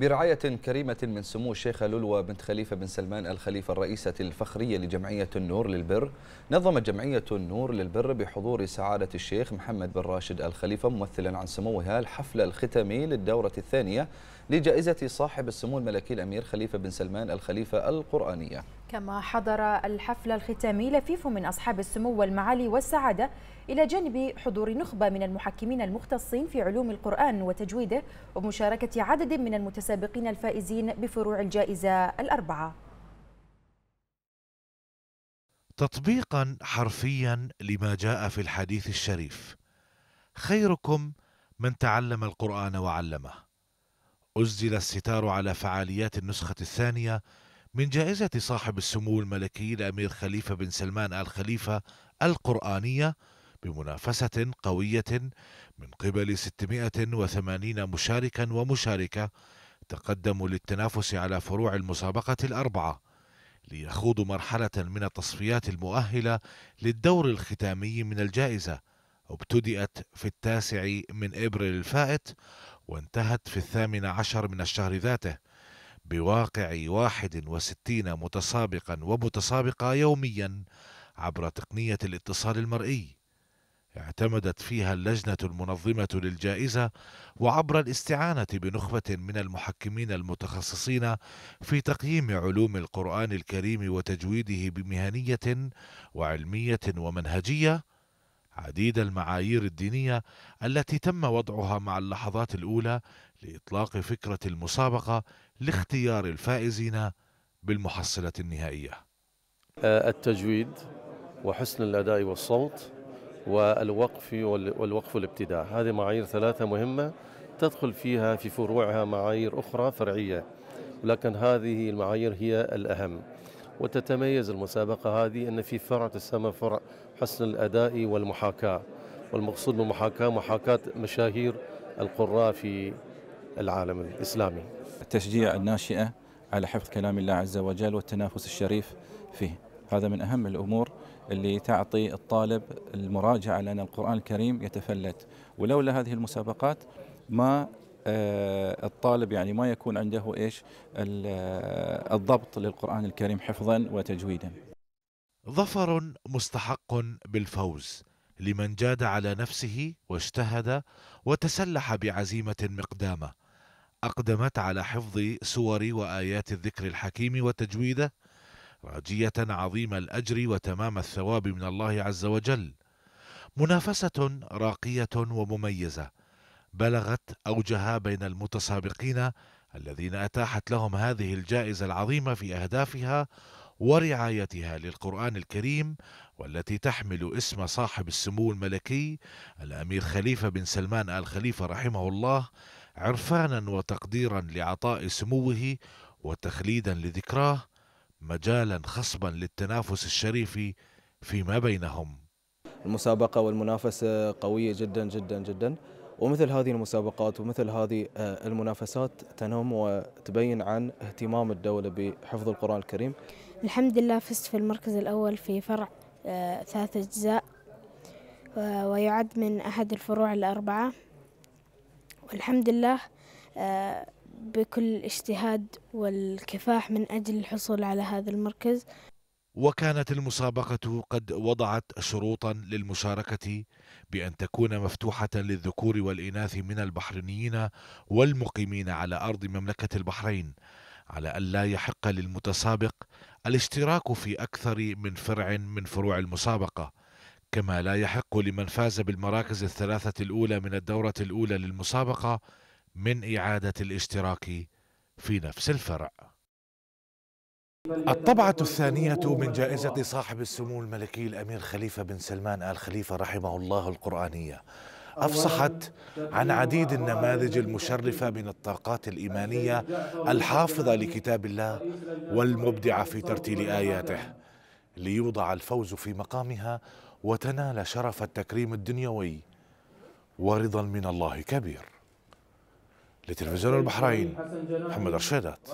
برعاية كريمة من سمو الشيخة لولوة بنت خليفة بن سلمان الخليفة الرئيسة الفخرية لجمعية النور للبر نظمت جمعية النور للبر بحضور سعادة الشيخ محمد بن راشد الخليفة ممثلا عن سموها الحفل الختامي للدورة الثانية لجائزة صاحب السمو الملكي الأمير خليفة بن سلمان الخليفة القرآنية كما حضر الحفل الختامي لفيف من أصحاب السمو والمعالي والسعادة إلى جانب حضور نخبة من المحكمين المختصين في علوم القرآن وتجويده ومشاركة عدد من المتسابقين الفائزين بفروع الجائزة الأربعة تطبيقا حرفيا لما جاء في الحديث الشريف خيركم من تعلم القرآن وعلمه أزل الستار على فعاليات النسخة الثانية من جائزة صاحب السمو الملكي الأمير خليفة بن سلمان آل خليفة القرآنية بمنافسة قوية من قبل 680 مشاركا ومشاركة تقدموا للتنافس على فروع المسابقة الأربعة ليخوضوا مرحلة من التصفيات المؤهلة للدور الختامي من الجائزة ابتدأت في التاسع من إبريل الفائت وانتهت في الثامن عشر من الشهر ذاته بواقع واحد وستين متسابقا ومتسابقة يوميا عبر تقنية الاتصال المرئي اعتمدت فيها اللجنة المنظمة للجائزة وعبر الاستعانة بنخبة من المحكمين المتخصصين في تقييم علوم القرآن الكريم وتجويده بمهنية وعلمية ومنهجية عديد المعايير الدينية التي تم وضعها مع اللحظات الأولى لإطلاق فكرة المسابقة لاختيار الفائزين بالمحصلة النهائية. التجويد وحسن الأداء والصوت والوقف والوقف الابتداع، هذه معايير ثلاثة مهمة تدخل فيها في فروعها معايير أخرى فرعية، ولكن هذه المعايير هي الأهم. وتتميز المسابقة هذه أن في فرع تسمى فرع حسن الأداء والمحاكاة والمقصود بالمحاكاة محاكاة مشاهير القراء في العالم الإسلامي تشجيع الناشئة على حفظ كلام الله عز وجل والتنافس الشريف فيه هذا من أهم الأمور اللي تعطي الطالب المراجعة لأن القرآن الكريم يتفلت ولولا هذه المسابقات ما آه، الطالب يعني ما يكون عنده ايش آه، الضبط للقران الكريم حفظا وتجويدا. ظفر مستحق بالفوز لمن جاد على نفسه واجتهد وتسلح بعزيمه مقدامه اقدمت على حفظ سور وايات الذكر الحكيم وتجويده راجيه عظيم الاجر وتمام الثواب من الله عز وجل منافسه راقيه ومميزه بلغت أوجها بين المتسابقين الذين أتاحت لهم هذه الجائزة العظيمة في أهدافها ورعايتها للقرآن الكريم والتي تحمل اسم صاحب السمو الملكي الأمير خليفة بن سلمان آل خليفة رحمه الله عرفانا وتقديرا لعطاء سموه وتخليدا لذكراه مجالا خصبا للتنافس الشريف فيما بينهم المسابقة والمنافسة قوية جدا جدا جدا ومثل هذه المسابقات ومثل هذه آه، المنافسات تنم وتبين عن اهتمام الدولة بحفظ القرآن الكريم الحمد لله فزت في المركز الأول في فرع آه، ثلاث أجزاء ويعد من أحد الفروع الأربعة والحمد لله آه، بكل اجتهاد والكفاح من أجل الحصول على هذا المركز وكانت المسابقة قد وضعت شروطا للمشاركة بأن تكون مفتوحة للذكور والإناث من البحرينيين والمقيمين على أرض مملكة البحرين على ألا يحق للمتسابق الاشتراك في أكثر من فرع من فروع المسابقة كما لا يحق لمن فاز بالمراكز الثلاثة الأولى من الدورة الأولى للمسابقة من إعادة الاشتراك في نفس الفرع الطبعة الثانية من جائزة صاحب السمو الملكي الأمير خليفة بن سلمان آل خليفة رحمه الله القرآنية أفصحت عن عديد النماذج المشرفة من الطاقات الإيمانية الحافظة لكتاب الله والمبدعة في ترتيل آياته ليوضع الفوز في مقامها وتنال شرف التكريم الدنيوي ورضا من الله كبير لتلفزيون البحرين محمد رشيدات